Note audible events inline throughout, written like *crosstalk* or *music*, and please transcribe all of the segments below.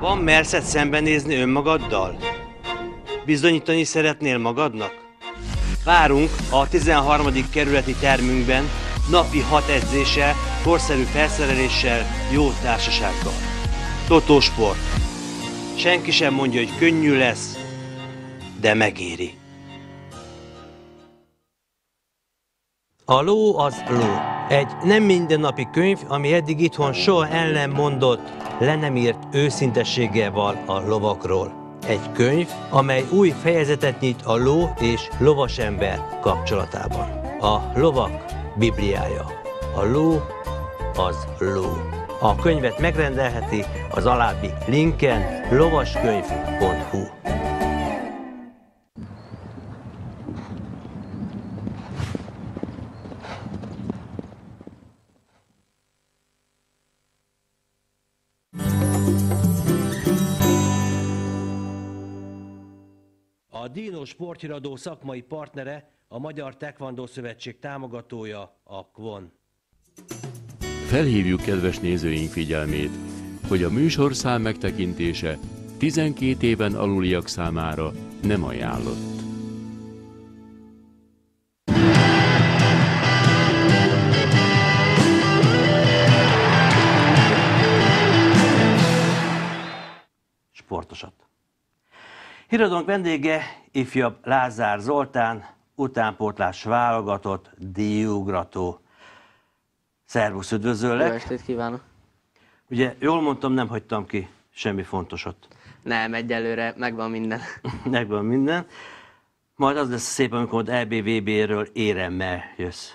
Van merszed szembenézni önmagaddal? Bizonyítani szeretnél magadnak? Várunk a 13. kerületi termünkben napi hat edzése, korszerű felszereléssel, jó társasággal. Totó Sport. Senki sem mondja, hogy könnyű lesz, de megéri. A ló az ló. Egy nem mindennapi könyv, ami eddig itthon soha ellen mondott, le nem írt őszintességgel a lovakról. Egy könyv, amely új fejezetet nyit a ló és lovasember kapcsolatában. A lovak Bibliája. A ló az ló. A könyvet megrendelheti az alábbi linken lovaskönyv.hu. A Dino sporthíradó szakmai partnere, a Magyar Tekvandó Szövetség támogatója, a Kvon. Felhívjuk kedves nézőink figyelmét, hogy a műsorszám megtekintése 12 éven aluliak számára nem ajánlott. Sportosat. Híradónk vendége ifjabb Lázár Zoltán, utánpótlás válogatott díjugrató. Szervusz, üdvözöllek! Jó estét kívánok! Ugye jól mondtam, nem hagytam ki semmi fontosat. Nem, egyelőre megvan minden. *laughs* megvan minden. Majd az lesz szép, amikor EBVB-ről éremmel jössz.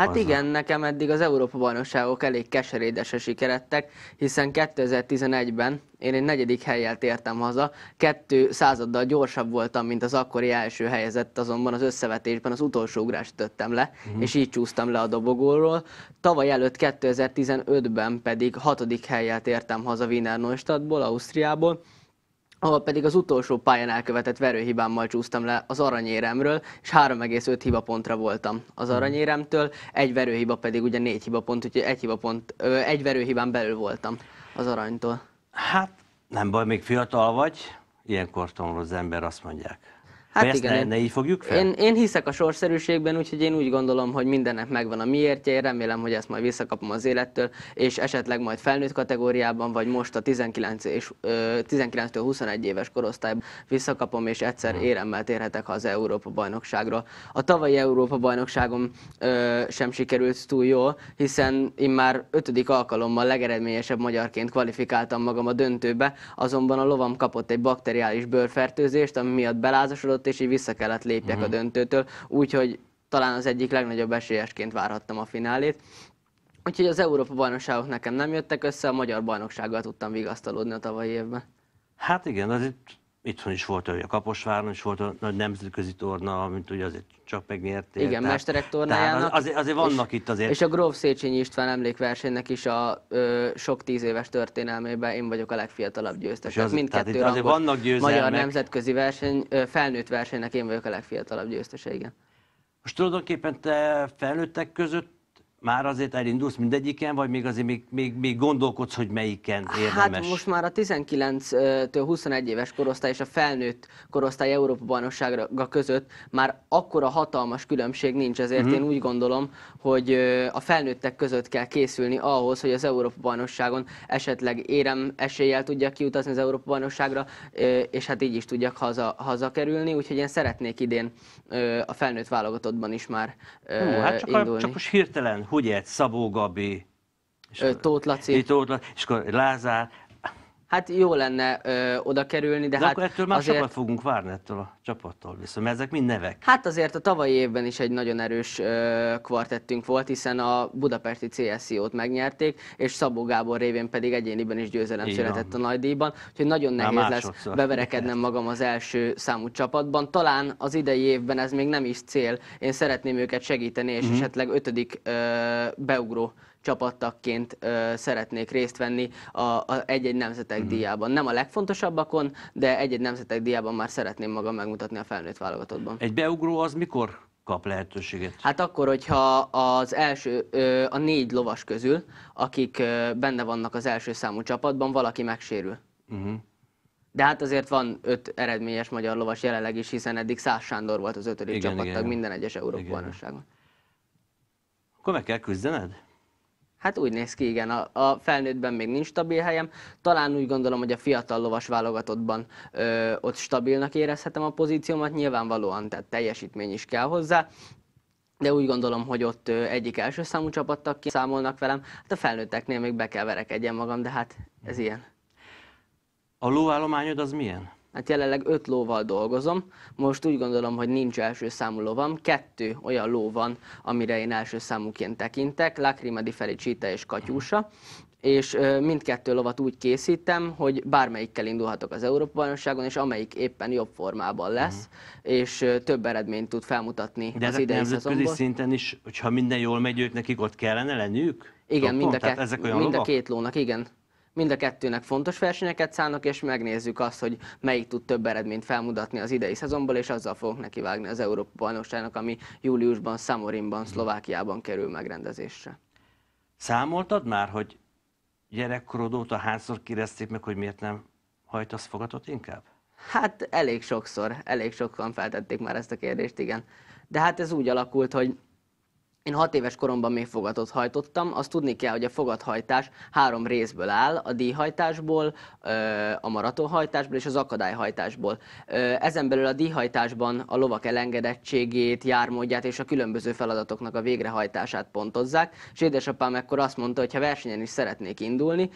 Hát az igen, nekem eddig az Európa-bajnokságok elég keserédesre sikerettek, hiszen 2011-ben én egy negyedik helyjel tértem haza, kettő századdal gyorsabb voltam, mint az akkori első helyezett, azonban az összevetésben az utolsó ugrást ütöttem le, uh-huh. és így csúsztam le a dobogóról. Tavaly előtt 2015-ben pedig hatodik helyjel tértem haza Wiener Neustadtból, Ausztriából, ahol pedig az utolsó pályán elkövetett verőhibámmal csúsztam le az aranyéremről, és 3,5 hibapontra voltam az mhm. aranyéremtől, egy verőhiba pedig ugye 4 hibapont, úgyhogy egy, hibapont, ö, egy verőhibán belül voltam az aranytól. Hát nem baj, még fiatal vagy, ilyenkor tanul az ember, azt mondják. Hát Mert igen, ezt ne, ne így fogjuk fel? Én, én hiszek a sorszerűségben, úgyhogy én úgy gondolom, hogy mindennek megvan a miértje, én remélem, hogy ezt majd visszakapom az élettől, és esetleg majd felnőtt kategóriában, vagy most a 19 és, 19 21 éves korosztályban visszakapom, és egyszer éremmel térhetek az Európa bajnokságra. A tavalyi Európa bajnokságom ö, sem sikerült túl jól, hiszen én már ötödik alkalommal legeredményesebb magyarként kvalifikáltam magam a döntőbe, azonban a lovam kapott egy bakteriális bőrfertőzést, ami miatt belázasodott, játszott, és így vissza kellett lépjek uh-huh. a mhm. döntőtől, úgyhogy talán az egyik legnagyobb esélyesként várhattam a finálét. Úgyhogy az Európa bajnokságok nekem nem jöttek össze, a magyar bajnoksággal tudtam vigasztalódni a tavalyi évben. Hát igen, az itt itthon is volt a Kaposváron is volt a nagy nemzetközi torna, amit ugye azért csak megnyertél. Igen, tehát, mesterek tornájának. Azért, azért vannak és, itt azért. És a Gróf Széchenyi István emlékversenynek is a ö, sok tíz éves történelmében én vagyok a legfiatalabb győztes. az, mindkettő tehát azért vannak győzelmek. Magyar nemzetközi verseny, ö, felnőtt versenynek én vagyok a legfiatalabb győztese, igen. Most tulajdonképpen te felnőttek között már azért elindulsz mindegyiken, vagy még azért még, még, még gondolkodsz, hogy melyiken hát érdemes? Hát most már a 19-től 21 éves korosztály és a felnőtt korosztály Európa bajnoksága között már akkora hatalmas különbség nincs, ezért mm-hmm. én úgy gondolom, hogy a felnőttek között kell készülni ahhoz, hogy az Európa bajnokságon esetleg érem eséllyel tudjak kiutazni az Európa bajnokságra, és hát így is tudjak haza, kerülni, úgyhogy én szeretnék idén a felnőtt válogatottban is már Hú, hát csak indulni. A, csak most hirtelen Hugyet, Szabó Gabi, és Tóth Laci. Tóth Laci, és akkor Lázár, Hát jó lenne ö, oda kerülni, de, de hát akkor ettől már azért... sokat fogunk várni ettől a csapattól viszont, mert ezek mind nevek. Hát azért a tavalyi évben is egy nagyon erős ö, kvartettünk volt, hiszen a budapesti CSCO-t megnyerték, és Szabó Gábor révén pedig egyéniben is győzelem Igen. született a nagydíjban, úgyhogy nagyon nehéz Na, lesz beverekednem magam az első számú csapatban. Talán az idei évben ez még nem is cél, én szeretném őket segíteni, és mm-hmm. esetleg ötödik ö, beugró csapattakként ö, szeretnék részt venni a, a egy-egy nemzetek mm. díjában. Nem a legfontosabbakon, de egy-egy nemzetek díjában már szeretném magam megmutatni a felnőtt válogatottban. Egy beugró az mikor kap lehetőséget? Hát akkor, hogyha az első, a négy lovas közül, akik benne vannak az első számú csapatban, valaki megsérül. Uh-huh. De hát azért van öt eredményes magyar lovas jelenleg is, hiszen eddig Szász Sándor volt az ötödik igen, csapattag igen, minden egyes Európa-bajnokságon. Akkor meg kell küzdened? Hát úgy néz ki, igen, a, a felnőttben még nincs stabil helyem. Talán úgy gondolom, hogy a fiatal lovas válogatottban ö, ott stabilnak érezhetem a pozíciómat, nyilvánvalóan, tehát teljesítmény is kell hozzá, de úgy gondolom, hogy ott egyik első számú csapattak ki számolnak velem, hát a felnőtteknél még be kell verekedjen magam, de hát ez ilyen. A lóállományod az milyen? Hát jelenleg öt lóval dolgozom, most úgy gondolom, hogy nincs első számú lovam, kettő olyan ló van, amire én első számúként tekintek, Lacrima di Felicita és Katyusa, és mindkettő lovat úgy készítem, hogy bármelyikkel indulhatok az Európa bajnokságon, és amelyik éppen jobb formában lesz, uh-huh. és több eredményt tud felmutatni De az idei De De szinten is, hogyha minden jól megy, ők nekik ott kellene lenniük? Igen, Topon? mind a, ke- ezek olyan mind a két lónak, igen. Mind a kettőnek fontos versenyeket szállnak, és megnézzük azt, hogy melyik tud több eredményt felmutatni az idei szezonból, és azzal fogok nekivágni az Európa bajnokságnak, ami júliusban, Szamorinban, Szlovákiában kerül megrendezésre. Számoltad már, hogy gyerekkorod óta hányszor kérdezték meg, hogy miért nem hajtasz fogatot inkább? Hát elég sokszor, elég sokan feltették már ezt a kérdést, igen. De hát ez úgy alakult, hogy én hat éves koromban még fogatot hajtottam, azt tudni kell, hogy a fogathajtás három részből áll, a díjhajtásból, a maratonhajtásból és az akadályhajtásból. Ezen belül a díjhajtásban a lovak elengedettségét, jármódját és a különböző feladatoknak a végrehajtását pontozzák, és édesapám ekkor azt mondta, hogy ha versenyen is szeretnék indulni,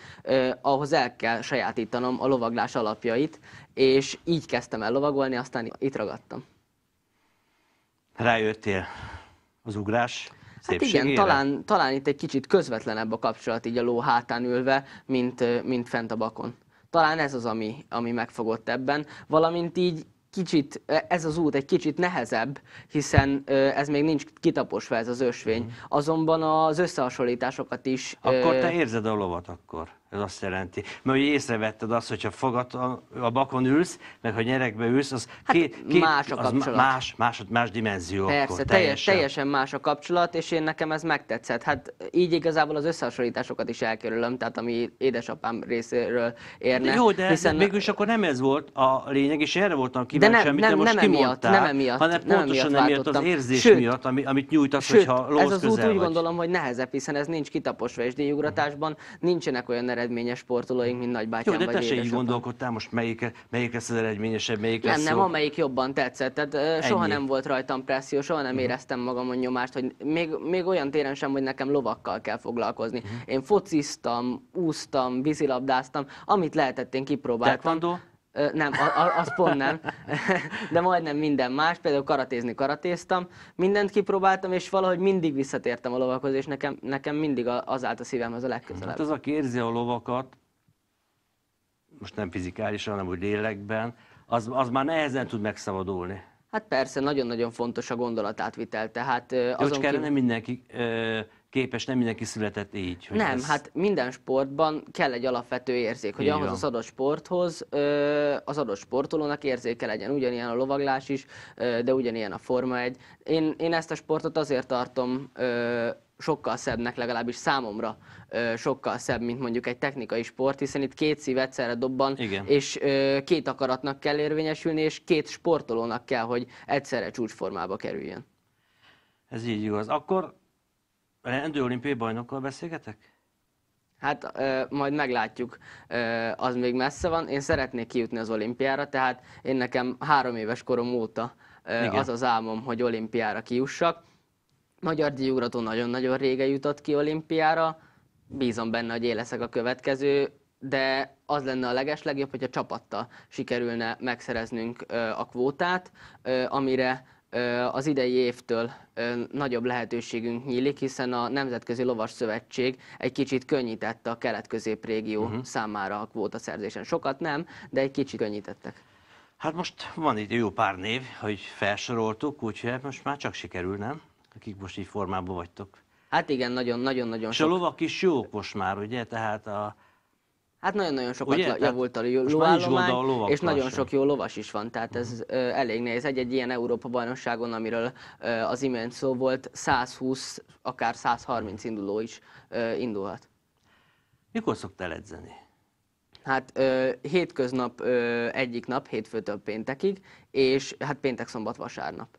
ahhoz el kell sajátítanom a lovaglás alapjait, és így kezdtem el lovagolni, aztán itt ragadtam. Rájöttél az ugrás Hát igen, talán, talán itt egy kicsit közvetlenebb a kapcsolat így a ló hátán ülve, mint, mint fent a bakon. Talán ez az, ami, ami megfogott ebben. Valamint így kicsit, e, ez az út egy kicsit nehezebb, hiszen ez még nincs kitaposva ez az ösvény. Mhm. Azonban az összehasonlításokat is... Akkor te érzed a lovat akkor? Ez azt jelenti. Mert hogy észrevetted azt, hogyha fogat a, a bakon ülsz, meg ha nyerekbe ülsz, az hát két, két, más a kapcsolat. Az más, más, más dimenzió. Persze, akkor, teljesen. teljesen más a kapcsolat, és én nekem ez megtetszett. Hát így igazából az összehasonlításokat is elkerülöm, tehát ami édesapám részéről érne. De jó, de hiszen... mégis akkor nem ez volt a lényeg, és erre voltam kíváncsi, de nem, amit nem, te most nem emiatt, nem emiatt, hanem nem pontosan emiatt, az érzés sőt, miatt, ami, amit nyújtasz, sőt, hogyha lóz ez az út úgy vagy. gondolom, hogy nehezebb, hiszen ez nincs kitaposva, és díjugratásban nincsenek olyan eredmények, eredményes sportolóink, mint nagybátyám Jó, de vagy te se így gondolkodtál most, melyik, melyik lesz az eredményesebb, melyik nem, lesz Nem, nem, amelyik jobban tetszett. Tehát soha nem volt rajtam presszió, soha nem uh-huh. éreztem a nyomást, hogy még, még olyan téren sem, hogy nekem lovakkal kell foglalkozni. Uh-huh. Én fociztam, úsztam, vízilabdáztam, amit lehetett, én kipróbáltam. Tekvandó? Nem, az pont nem, de majdnem minden más, például karatézni karatéztam, mindent kipróbáltam, és valahogy mindig visszatértem a lovakhoz, és nekem, nekem mindig az állt a az a legközelebb. Hát az, aki érzi a lovakat, most nem fizikálisan, hanem úgy lélekben, az, az már nehezen tud megszabadulni. Hát persze, nagyon-nagyon fontos a gondolatátvitel, tehát... Jó, azon csak kívül... nem mindenki képes, nem mindenki született így. Hogy nem, ez... hát minden sportban kell egy alapvető érzék, hogy így ahhoz van. az adott sporthoz az adott sportolónak érzéke legyen. Ugyanilyen a lovaglás is, de ugyanilyen a Forma egy. Én, én ezt a sportot azért tartom sokkal szebbnek, legalábbis számomra ö, sokkal szebb, mint mondjuk egy technikai sport, hiszen itt két szív egyszerre dobban, Igen. és ö, két akaratnak kell érvényesülni, és két sportolónak kell, hogy egyszerre csúcsformába kerüljön. Ez így igaz. Akkor rendő olimpiai bajnokkal beszélgetek? Hát ö, majd meglátjuk, ö, az még messze van. Én szeretnék kijutni az olimpiára, tehát én nekem három éves korom óta ö, az az álmom, hogy olimpiára kijussak. Magyar díjugrató nagyon-nagyon régen jutott ki olimpiára, bízom benne, hogy én leszek a következő, de az lenne a legeslegjobb, hogy a csapattal sikerülne megszereznünk ö, a kvótát, ö, amire az idei évtől nagyobb lehetőségünk nyílik, hiszen a Nemzetközi Lovas Szövetség egy kicsit könnyítette a kelet-közép régió uh-huh. Mhm. számára a kvóta szerzésen. Sokat nem, de egy kicsit könnyítettek. Hát most van itt jó pár név, hogy felsoroltuk, úgyhogy hát most már csak sikerül, nem? Akik most így formában vagytok. Hát igen, nagyon-nagyon-nagyon sok. És a lovak is jók most már, ugye? Tehát a, Hát nagyon-nagyon sokat Ugye? javult a lóállomány, és nagyon sok jó lovas is van, tehát ez uh elég nehéz. Egy-egy ilyen Európa-bajnokságon, amiről az imént szó volt, 120, akár 130 induló is indulhat. Mikor szoktál edzeni? Hát ö, hétköznap ö, egyik nap, hétfőtől péntekig, és hát péntek, szombat, vasárnap.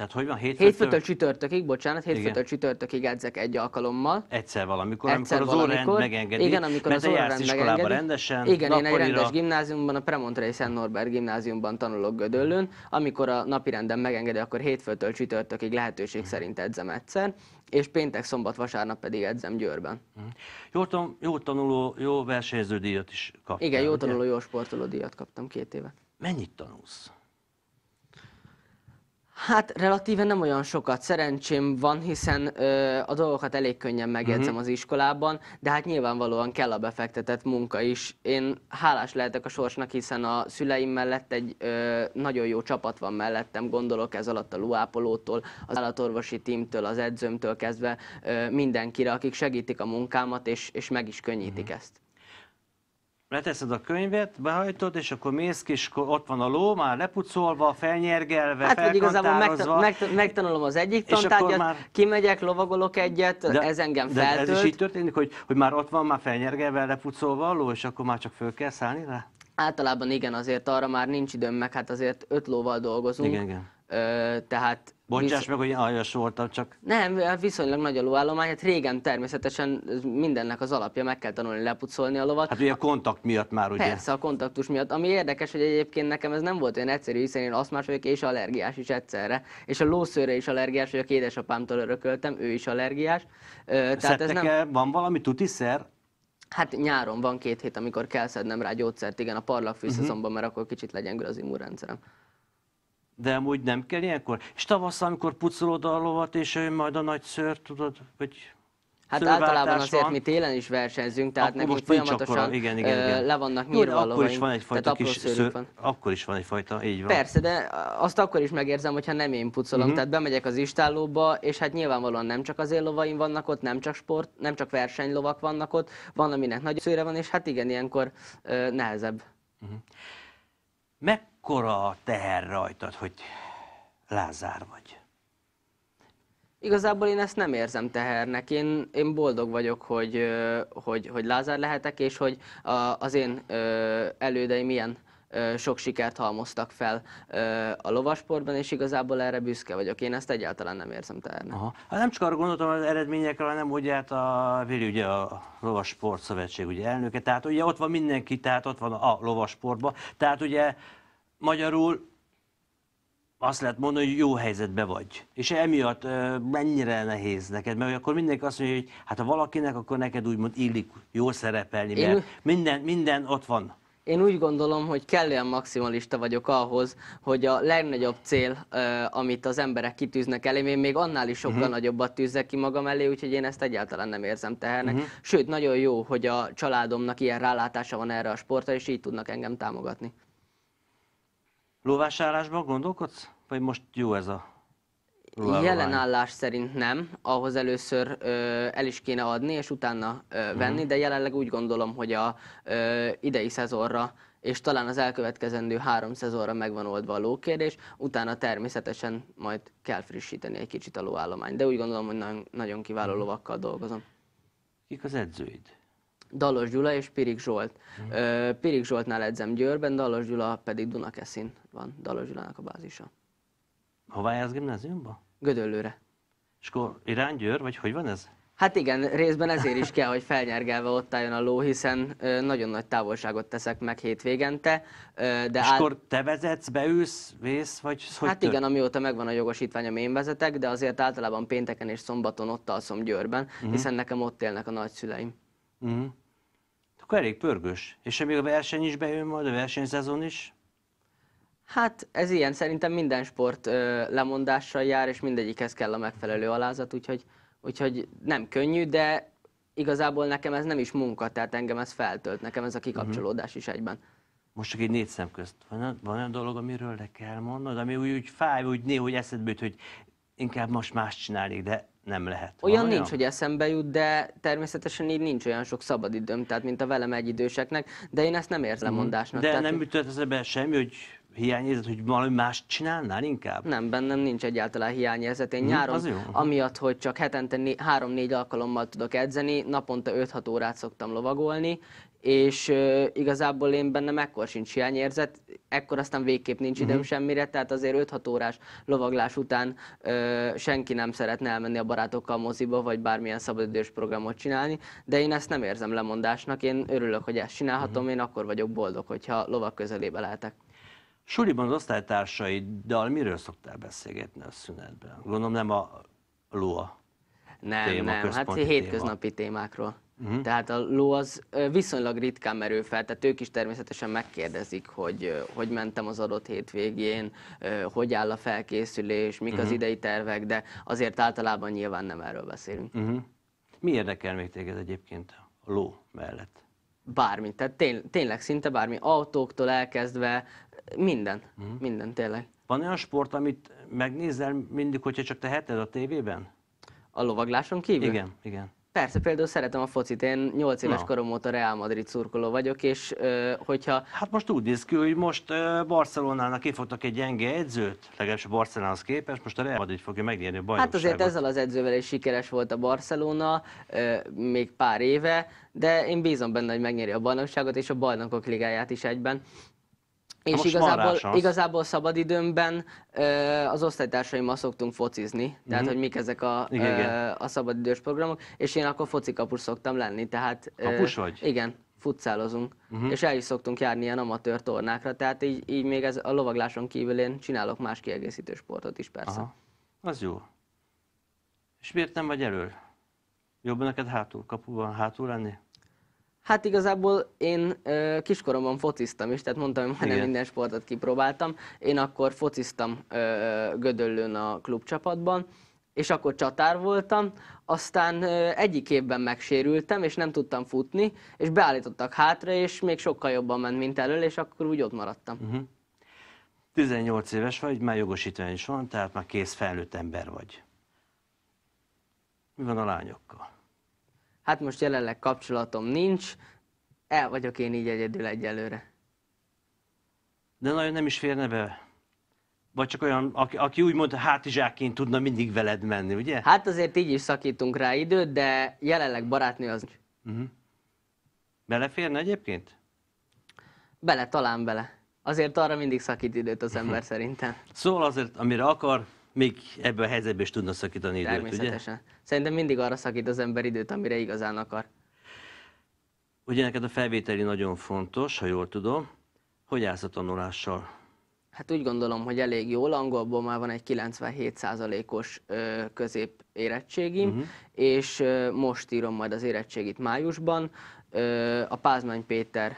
Tehát hogy van hétfőtől? Hétfőtől csütörtökig, bocsánat, hétfőtől igen. csütörtökig edzek egy alkalommal. Egyszer valamikor, Egyszer amikor az órarend megengedi. Igen, amikor az órarend megengedi. rendesen. Igen, én egy rendes gimnáziumban, a Premontrei Szent Norbert gimnáziumban tanulok Gödöllőn. Amikor a napi rendem megengedi, akkor hétfőtől csütörtökig lehetőség szerint edzem egyszer és péntek, szombat, vasárnap pedig edzem Győrben. Mhm. Jó, tan- jó tanuló, jó versenyző díjat is kaptam. Igen, jó tanuló, ugye? jó sportoló díjat kaptam két éve. Mennyit tanulsz? Hát relatíven nem olyan sokat, szerencsém van, hiszen ö, a dolgokat elég könnyen megjegyzem uh-huh. az iskolában, de hát nyilvánvalóan kell a befektetett munka is. Én hálás lehetek a sorsnak, hiszen a szüleim mellett egy ö, nagyon jó csapat van mellettem, gondolok ez alatt a luápolótól, az állatorvosi tímtől, az edzőmtől kezdve ö, mindenkire, akik segítik a munkámat, és, és meg is könnyítik uh-huh. ezt leteszed a könyvet, behajtod, és akkor mész ki, és ott van a ló, már lepucolva, felnyergelve, Hát, hogy igazából megtanulom az egyik tantárgyat, már... kimegyek, lovagolok egyet, de, ez engem de feltölt. ez is így történik, hogy, hogy már ott van, már felnyergelve, lepucolva a ló, és akkor már csak föl kell szállni rá? Általában igen, azért arra már nincs időm, meg hát azért öt lóval dolgozunk. Igen, igen Ö, tehát Bocsáss visz... meg, hogy aljas voltam, csak... Nem, viszonylag nagy a lóállomány, hát régen természetesen mindennek az alapja, meg kell tanulni lepucolni a lovat. Hát ugye a kontakt miatt már, ugye? Persze, a kontaktus miatt. Ami érdekes, hogy egyébként nekem ez nem volt olyan egyszerű, hiszen én asztmás vagyok és allergiás is egyszerre. És a lószőre is allergiás a édesapámtól örököltem, ő is allergiás. Ö, tehát ez nem... van valami tutiszer? Hát nyáron van két hét, amikor kell szednem rá gyógyszert, igen, a parlagfűszezonban, uh-huh. mert akkor kicsit legyengül az immunrendszerem de amúgy nem kell ilyenkor? És tavasszal, amikor pucolod a lovat, és ő majd a nagy ször tudod, hogy Hát általában azért van. mi télen is versenyzünk, tehát akkor nekünk folyamatosan akkor, igen, igen, igen. le vannak nyírva akkor is van egyfajta kis szőr, van. Akkor is van egyfajta, így van. Persze, de azt akkor is megérzem, hogyha nem én pucolom, uh-huh. tehát bemegyek az istállóba, és hát nyilvánvalóan nem csak az én lovaim vannak ott, nem csak sport, nem csak versenylovak vannak ott, van aminek nagy szőre van, és hát igen, ilyenkor uh, nehezebb. Uh-huh. Mhm. Meg a teher rajtad, hogy Lázár vagy. Igazából én ezt nem érzem tehernek. Én, én boldog vagyok, hogy, hogy, hogy Lázár lehetek, és hogy a, az én elődeim ilyen sok sikert halmoztak fel a lovasportban, és igazából erre büszke vagyok. Én ezt egyáltalán nem érzem tehernek. Aha. Hát nem csak arra gondoltam az eredményekre, hanem úgy hát a Vili, ugye a Lovasport Szövetség ugye elnöke, tehát ugye ott van mindenki, tehát ott van a lovasportban, tehát ugye Magyarul azt lehet mondani, hogy jó helyzetben vagy. És emiatt mennyire nehéz neked, mert akkor mindenki azt mondja, hogy hát ha valakinek, akkor neked úgymond illik jól szerepelni, mert Én... minden, minden ott van. Én úgy gondolom, hogy kellően maximalista vagyok ahhoz, hogy a legnagyobb cél, amit az emberek kitűznek elém, én még annál is sokkal uh-huh. nagyobbat tűzzek ki magam elé, úgyhogy én ezt egyáltalán nem érzem tehernek. Uh-huh. Sőt, nagyon jó, hogy a családomnak ilyen rálátása van erre a sportra, és így tudnak engem támogatni. Lóvásárlásban gondolkodsz? Vagy most jó ez a Lóvány. Jelen állás szerint nem, ahhoz először ö, el is kéne adni, és utána ö, mhm. venni, mm. de jelenleg úgy gondolom, hogy a ö, idei szezonra és talán az elkövetkezendő három szezonra megvan oldva a lókérdés, utána természetesen majd kell frissíteni egy kicsit a lóállományt, de úgy gondolom, hogy nagyon, nagyon kiváló mhm. lovakkal dolgozom. Kik az edzőid? Dalos Gyula és Pirik Zsolt. Mm. Pirik Zsoltnál edzem Győrben, Dalos Gyula pedig Dunakeszin van, Dalos Gyulának a bázisa. Hová jársz gimnáziumba? Gödöllőre. És akkor Irán Győr, vagy hogy van ez? Hát igen, részben ezért is kell, hogy felnyergelve ott álljon a ló, hiszen nagyon nagy távolságot teszek meg hétvégente. De És akkor te vezetsz, beülsz, vész, vagy hogy Hát tört? igen, amióta megvan a jogosítványom, én vezetek, de azért általában pénteken és szombaton ott alszom Győrben, uh-huh. hiszen nekem ott élnek a nagyszüleim. Uh-huh akkor elég pörgős. És ha még a verseny is bejön majd, a versenyszezon is? Hát ez ilyen, szerintem minden sport ö, lemondással jár, és mindegyikhez kell a megfelelő alázat, úgyhogy, úgyhogy nem könnyű, de igazából nekem ez nem is munka, tehát engem ez feltölt, nekem ez a kikapcsolódás uh-huh. is egyben. Most csak egy négy szem közt, van, van olyan dolog, amiről le kell mondanod ami úgy, úgy fáj, úgy néha úgy eszedbe hogy inkább most más csinálnék, de nem lehet. Olyan, nincs, olyan nincs, hogy eszembe jut, de természetesen így nincs olyan sok szabadidőm, tehát mint a velem egy időseknek, de én ezt nem érzem mm. mondásnak. De tehát nem ütött ebben semmi, hogy hiányérzet, hogy valami mást csinálnál inkább? Nem, bennem nincs egyáltalán hiányérzet. Én hmm, nyáron, amiatt, hogy csak hetente 3-4 alkalommal tudok edzeni, naponta 5-6 órát szoktam lovagolni, és uh, igazából én bennem ekkor sincs hiányérzet, ekkor aztán végképp nincs mhm. időm uh-huh. semmire, tehát azért 5-6 órás lovaglás után uh, senki nem szeretne elmenni a barátokkal moziba, vagy bármilyen szabadidős programot csinálni, de én ezt nem érzem lemondásnak, én örülök, hogy ezt csinálhatom, uh-huh. én akkor vagyok boldog, hogyha lovak közelébe lehetek. Suliban az osztálytársaiddal miről szoktál beszélgetni a szünetben? Gondolom nem a lóa. Nem, téma, nem, hát téma. hétköznapi témákról. Uh-huh. Tehát a ló az viszonylag ritkán merül fel, tehát ők is természetesen megkérdezik, hogy hogy mentem az adott hétvégén, hogy áll a felkészülés, mik uh-huh. az mhm. idei tervek, de azért általában nyilván nem erről beszélünk. Uh-huh. Mi érdekel még téged egyébként a ló mellett? Bármi, tehát tény, tényleg szinte bármi, autóktól elkezdve, minden, uh-huh. minden tényleg. Van olyan sport, amit megnézel mindig, hogyha csak teheted a tévében? A lovagláson kívül? Igen, igen. Persze, például szeretem a focit, én 8 éves Na. korom óta Real Madrid szurkoló vagyok, és ö, hogyha... Hát most úgy néz ki, hogy most ö, Barcelonának kifogtak egy gyenge edzőt, legalábbis a Barcelonához képest, most a Real Madrid fogja megnyerni a bajnokságot. Hát azért ezzel az edzővel is sikeres volt a Barcelona, ö, még pár éve, de én bízom benne, hogy megnyeri a bajnokságot és a bajnokok ligáját is egyben. És igazából, igazából szabadidőmben az osztálytársaimmal szoktunk focizni, tehát Mm-hmm. hogy mik ezek a, igen, igen. a szabadidős programok, és én akkor focikapus szoktam lenni. Tehát, Kapus vagy? Igen, futcálozunk, uh-huh. Mhm. és el is szoktunk járni ilyen amatőr tornákra, tehát így, így még ez a lovagláson kívül én csinálok más kiegészítő sportot is persze. Aha. Az jó. És miért nem vagy elől? Jobb neked hátul, kapuban hátul lenni? Hát igazából én ö, kiskoromban fociztam is, tehát mondtam, hogy majdnem minden sportot kipróbáltam. Én akkor fociztam ö, Gödöllőn a klubcsapatban, és akkor csatár voltam, aztán ö, egyik évben megsérültem, és nem tudtam futni, és beállítottak hátra, és még sokkal jobban ment, mint elől, és akkor úgy ott maradtam. Uh-huh. Mhm. 18 éves vagy, már jogosítvány is van, tehát már kész felnőtt ember vagy. Mi van a lányokkal? hát most jelenleg kapcsolatom nincs, el vagyok én így egyedül egyelőre. De nagyon nem is férne be. Vagy csak olyan, aki, aki úgymond hátizsákként tudna mindig veled menni, ugye? Hát azért így is szakítunk rá időt, de jelenleg barátnő az... Uh-huh. Beleférne egyébként? Bele, talán bele. Azért arra mindig szakít időt az ember *laughs* szerintem. Szól azért, amire akar, még ebben a helyzetben is tudna szakítani időt, Természetesen. Ugye? Szerintem mindig arra szakít az ember időt, amire igazán akar. Ugye neked a felvételi nagyon fontos, ha jól tudom. Hogy állsz a tanulással? Hát úgy gondolom, hogy elég jól. Angolból már van egy 97%-os középérettségim, uh-huh. Mhm. és most írom majd az érettségit májusban a Pázmány Péter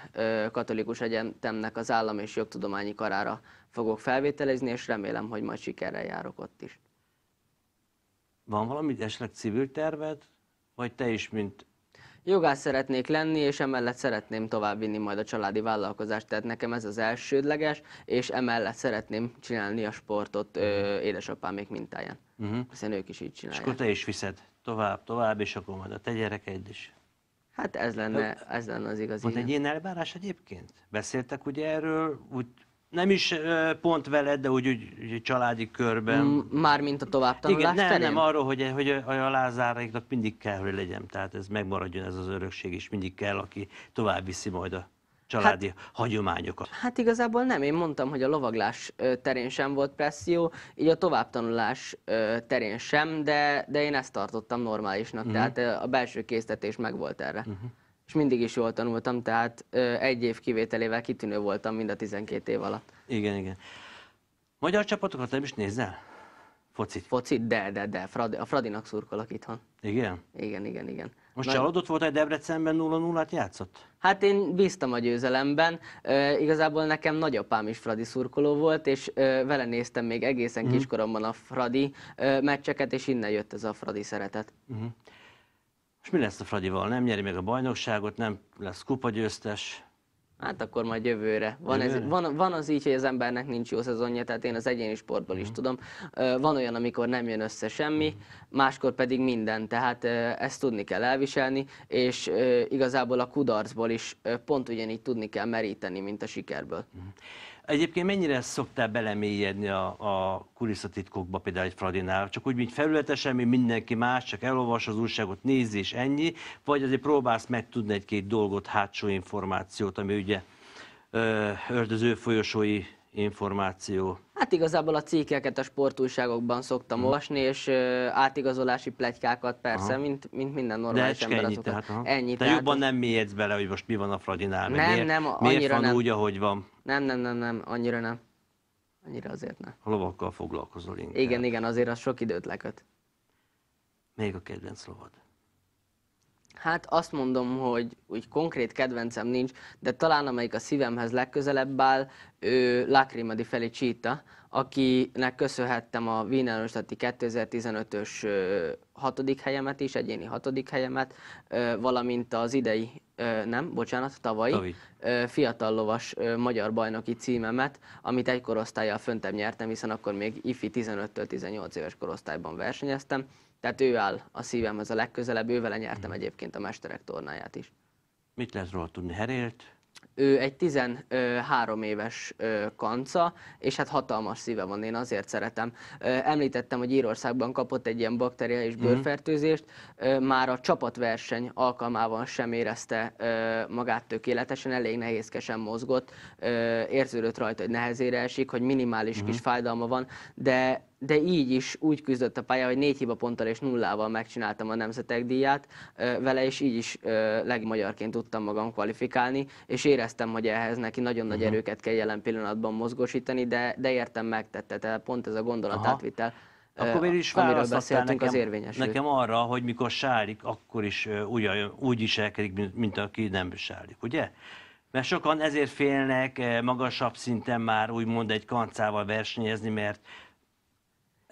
Katolikus Egyetemnek az állam és jogtudományi karára fogok felvételezni, és remélem, hogy majd sikerrel járok ott is. Van valami esetleg civil terved, vagy te is, mint... Jogász szeretnék lenni, és emellett szeretném továbbvinni majd a családi vállalkozást, tehát nekem ez az elsődleges, és emellett szeretném csinálni a sportot ö, mhm. még mintáján. Uh-huh. Hiszen ők is így csinálják. És akkor te is viszed tovább, tovább, és akkor majd a te gyerekeid is. Hát ez lenne, hát, ez lenne az igazi. Van egy ilyen elvárás egyébként? Beszéltek ugye erről, úgy nem is pont veled, de úgy, úgy, úgy családi körben. Mármint a továbbtanulás Igen, nem, nem, arról, hogy, hogy a, a mindig kell, hogy legyen. Tehát ez megmaradjon ez az örökség, és mindig kell, aki tovább viszi majd a családi hát, hagyományokat? Hát igazából nem, én mondtam, hogy a lovaglás terén sem volt presszió, így a továbbtanulás terén sem, de, de én ezt tartottam normálisnak, uh-huh. tehát a belső késztetés volt erre. Uh-huh. És mindig is jól tanultam, tehát egy év kivételével kitűnő voltam mind a 12 év alatt. Igen, igen. Magyar csapatokat nem is nézel? Focit. Focit, de, de, de. Fradi, a Fradinak szurkolok itthon. Igen? Igen, igen, igen. Most Nagy... csalódott volt, hogy Debrecenben 0 0 játszott? Hát én bíztam a győzelemben. E, igazából nekem nagyapám is Fradi szurkoló volt, és e, vele néztem még egészen uh-huh. kiskoromban a Fradi e, meccseket, és innen jött ez a Fradi szeretet. Uh-huh. És mi lesz a Fradival? Nem nyeri meg a bajnokságot, nem lesz kupagyőztes? hát akkor majd jövőre. Van, Ez, van, van az így, hogy az embernek nincs jó szezonja, tehát én az egyéni sportból is mhm. tudom. Van olyan, amikor nem jön össze semmi, mhm. máskor pedig minden, tehát ezt tudni kell elviselni, és igazából a kudarcból is pont ugyanígy tudni kell meríteni, mint a sikerből. Mm. Egyébként mennyire szoktál belemélyedni a, a kulisszatitkokba, például egy Fradinál? Csak úgy, mint felületesen, mint mindenki más, csak elolvas az újságot, nézi és ennyi, vagy azért próbálsz megtudni egy-két dolgot, hátsó információt, ami ugye ördöző folyosói információ? Hát igazából a cikkeket a sportújságokban szoktam hmm. olvasni, és ö, átigazolási pletykákat persze, mint, mint minden normális De ember. Ennyi, tehát, ennyi, tehát, jobban nem mélyedsz bele, hogy most mi van a Fradinál, nem, miért, nem, annyira miért van nem. úgy, ahogy van. Nem, nem, nem, nem, annyira nem. Annyira azért nem. A lovakkal foglalkozol inkább. Igen, igen, azért az sok időt leköt. Még a kedvenc lovad. Hát azt mondom, hogy úgy konkrét kedvencem nincs, de talán amelyik a szívemhez legközelebb áll, ő Lacrima di Felicita, akinek köszönhettem a Wienerostati 2015-ös hatodik helyemet is, egyéni hatodik helyemet, valamint az idei, nem, bocsánat, tavalyi Tavi. fiatal lovas magyar bajnoki címemet, amit egy korosztályjal föntebb nyertem, hiszen akkor még ifi 15-18 éves korosztályban versenyeztem, tehát ő áll a az a legközelebb, ővele nyertem mm. egyébként a mesterek tornáját is. Mit lehet róla tudni? Herélt? Ő egy 13 éves kanca, és hát hatalmas szíve van, én azért szeretem. Említettem, hogy Írországban kapott egy ilyen bakteriális mhm. bőrfertőzést, már a csapatverseny alkalmával sem érezte magát tökéletesen, elég nehézkesen mozgott, érződött rajta, hogy nehezére esik, hogy minimális mhm. kis fájdalma van, de de így is úgy küzdött a pálya, hogy négy hiba ponttal és nullával megcsináltam a nemzetek díját vele, és így is legmagyarként tudtam magam kvalifikálni, és éreztem, hogy ehhez neki nagyon uh-huh. nagy mhm. erőket kell jelen pillanatban mozgósítani, de, de értem, megtette, tehát pont ez a gondolatátvitel. Akkor miért is amiről beszéltünk, nekem, az érvényes. Nekem arra, hogy mikor sárik, akkor is úgy, úgy viselkedik, mint, mint aki nem sárik, ugye? Mert sokan ezért félnek magasabb szinten már úgymond egy kancával versenyezni, mert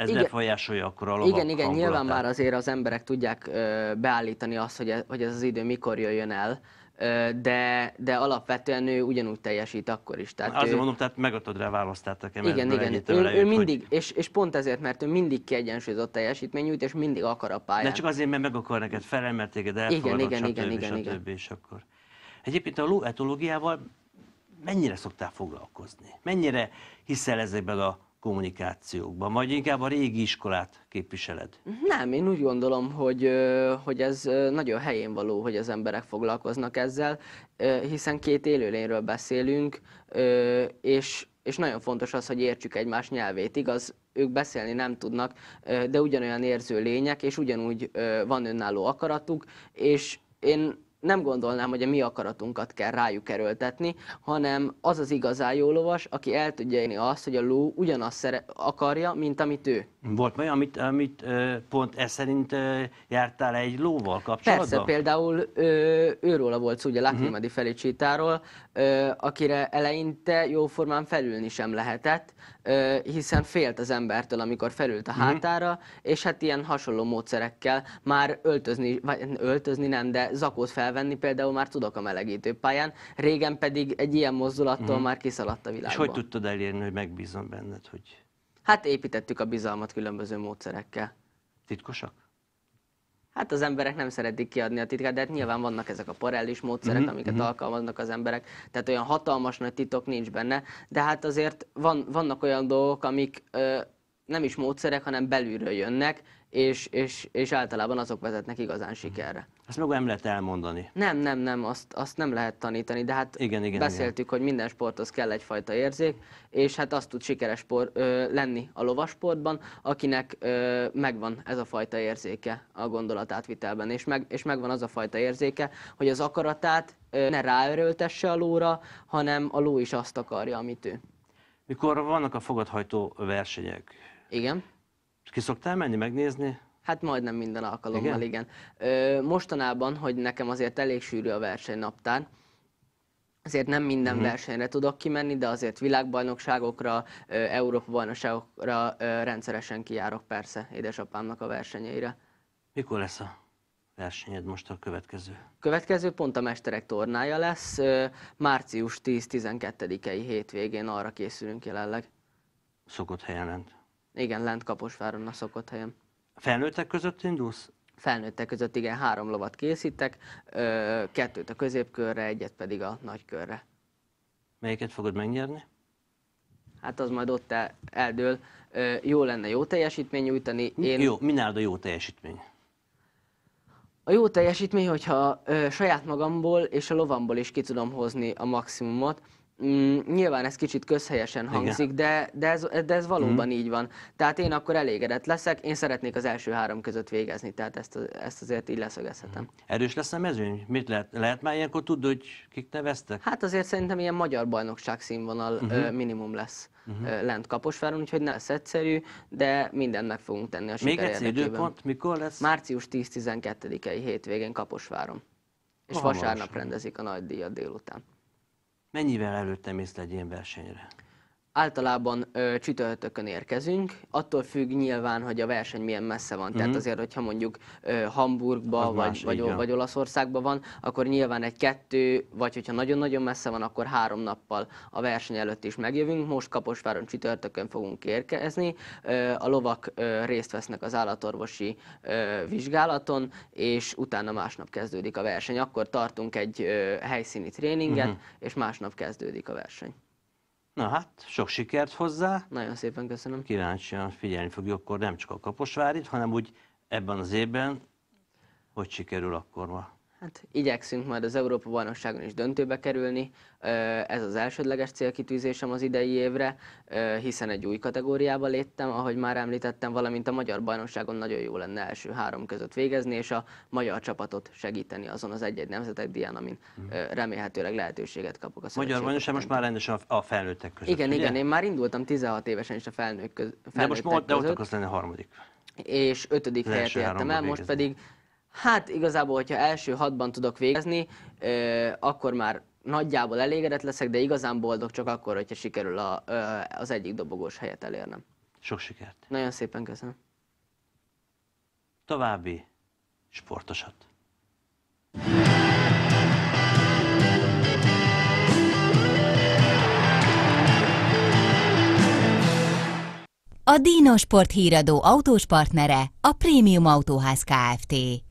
ez igen, befolyásolja akkor a lovak Igen, igen, nyilván már azért az emberek tudják ö, beállítani azt, hogy ez, hogy ez az idő mikor jöjjön el, ö, de, de alapvetően ő ugyanúgy teljesít akkor is. Tehát Azért ő, mondom, tehát megadod rá választ, tehát Igen, igen, ő, ő, ő mindig, hogy... és, és pont ezért, mert ő mindig kiegyensúlyozott teljesítmény nyújt, és mindig akar a pályán. De csak azért, mert meg akar neked felel, mert téged elfogadod, igen, igen, stb. Igen, igen, stb. és akkor. Egyébként a ló etológiával mennyire szoktál foglalkozni? Mennyire hiszel ezekben a kommunikációkban, vagy inkább a régi iskolát képviseled? Mhm. Nem, én úgy gondolom, hogy, hogy ez nagyon helyén való, hogy az emberek foglalkoznak ezzel, hiszen két élőlényről beszélünk, és, és nagyon fontos az, hogy értsük egymás nyelvét. Igaz, ők beszélni nem tudnak, de ugyanolyan érző lények, és ugyanúgy van önálló akaratuk, és én nem gondolnám, hogy a mi akaratunkat kell rájuk erőltetni, hanem az az igazán jó lovas, aki el tudja élni azt, hogy a ló ugyanazt szere- akarja, mint amit ő. Volt olyan, amit, amit pont ez szerint jártál egy lóval kapcsolatban? Persze, például ő, őróla volt szó, ugye Lakrimadi uh-huh. Mhm. Felicitáról, akire eleinte jóformán felülni sem lehetett, hiszen félt az embertől, amikor felült a mhm. hátára, és hát ilyen hasonló módszerekkel már öltözni, vagy öltözni nem, de zakót felvenni például már tudok a melegítő pályán, régen pedig egy ilyen mozdulattól mm. már kiszaladt a világba. És hogy tudtad elérni, hogy megbízom benned, hogy... Hát építettük a bizalmat különböző módszerekkel. Titkosak? Hát az emberek nem szeretik kiadni a titkát, de hát nyilván vannak ezek a parellis módszerek, mm-hmm. amiket mm-hmm. alkalmaznak az emberek, tehát olyan hatalmas nagy titok nincs benne, de hát azért van, vannak olyan dolgok, amik ö, nem is módszerek, hanem belülről jönnek, és, és, és általában azok vezetnek igazán sikerre. Ezt meg nem lehet elmondani. Nem, nem, nem, azt, azt nem lehet tanítani, de hát igen, igen, beszéltük, igen. hogy minden sporthoz kell egyfajta érzék, és hát azt tud sikeres sport, ö, lenni a lovasportban, akinek ö, megvan ez a fajta érzéke a gondolatátvitelben, és, meg, és megvan az a fajta érzéke, hogy az akaratát ö, ne ráerőltesse a lóra, hanem a ló is azt akarja, amit ő. Mikor vannak a fogadhajtó versenyek, igen. És ki szoktál menni, megnézni? Hát majdnem minden alkalommal, igen. igen. Ö, mostanában, hogy nekem azért elég sűrű a versenynaptár, azért nem minden uh-huh. versenyre tudok kimenni, de azért világbajnokságokra, Európa-bajnokságokra rendszeresen kijárok persze édesapámnak a versenyeire. Mikor lesz a versenyed most a következő? Következő pont a Mesterek tornája lesz, március 10-12-i hétvégén arra készülünk jelenleg. Szokott helyen lent? Igen, lent Kaposváron a szokott helyen. Felnőttek között indulsz? Felnőttek között igen, három lovat készítek, ö, kettőt a középkörre, egyet pedig a nagykörre. Melyiket fogod megnyerni? Hát az majd ott el, eldől. Ö, jó lenne jó teljesítmény nyújtani. Én... Jó, mi a jó teljesítmény? A jó teljesítmény, hogyha ö, saját magamból és a lovamból is ki tudom hozni a maximumot, Mm, nyilván ez kicsit közhelyesen hangzik, Igen. de, de, ez, de ez valóban mm. így van. Tehát én akkor elégedett leszek, én szeretnék az első három között végezni, tehát ezt, ezt azért így leszögezhetem. Mm. Erős lesz a mezőny? Mit lehet, lehet már ilyenkor tudni, hogy kik neveztek? Hát azért szerintem ilyen magyar bajnokság színvonal Mm -hmm. minimum lesz mm -hmm. lent Kaposváron, úgyhogy ne lesz egyszerű, de mindent meg fogunk tenni a siker Még egyszer időpont, mikor lesz? Március 10-12-i hétvégén Kaposváron. És Hamarosan. vasárnap rendezik a nagy díjat délután. Mennyivel előbb temész egy ilyen versenyre? Általában ö, csütörtökön érkezünk, attól függ nyilván, hogy a verseny milyen messze van. Mm-hmm. Tehát mhm. azért, hogyha mondjuk ö, Hamburgba vagy, más, vagy, vagy Olaszországban van, akkor nyilván egy kettő, vagy hogyha nagyon-nagyon messze van, akkor három nappal a verseny előtt is megjövünk. Most Kaposváron csütörtökön fogunk érkezni. Ö, a lovak ö, részt vesznek az állatorvosi ö, vizsgálaton, és utána másnap kezdődik a verseny. Akkor tartunk egy ö, helyszíni tréninget, mm-hmm. és másnap kezdődik a verseny. Na hát, sok sikert hozzá. Nagyon szépen köszönöm. Kíváncsian figyelni fogjuk akkor nem csak a Kaposvárit, hanem úgy ebben az évben, hogy sikerül akkor ma. Hát igyekszünk majd az Európa-bajnokságon is döntőbe kerülni. Ez az elsődleges célkitűzésem az idei évre, hiszen egy új kategóriába léptem, ahogy már említettem, valamint a magyar bajnokságon nagyon jó lenne első három között végezni, és a magyar csapatot segíteni azon az egy-egy nemzetek dián, amin mhm. remélhetőleg lehetőséget kapok a Magyar bajnokság most már rendesen a felnőttek között. Igen, ugye? igen, én már indultam 16 évesen is a felnőtt felnőttek de most, között. De most ott akarsz lenni a harmadik és ötödik helyet értem el, most pedig Hát igazából, hogyha első hatban tudok végezni, akkor már nagyjából elégedett leszek, de igazán boldog csak akkor, hogyha sikerül a, az egyik dobogós helyet elérnem. Sok sikert! Nagyon szépen köszönöm! További sportosat! A Dino Sport híradó autós partnere a Premium Autóház Kft.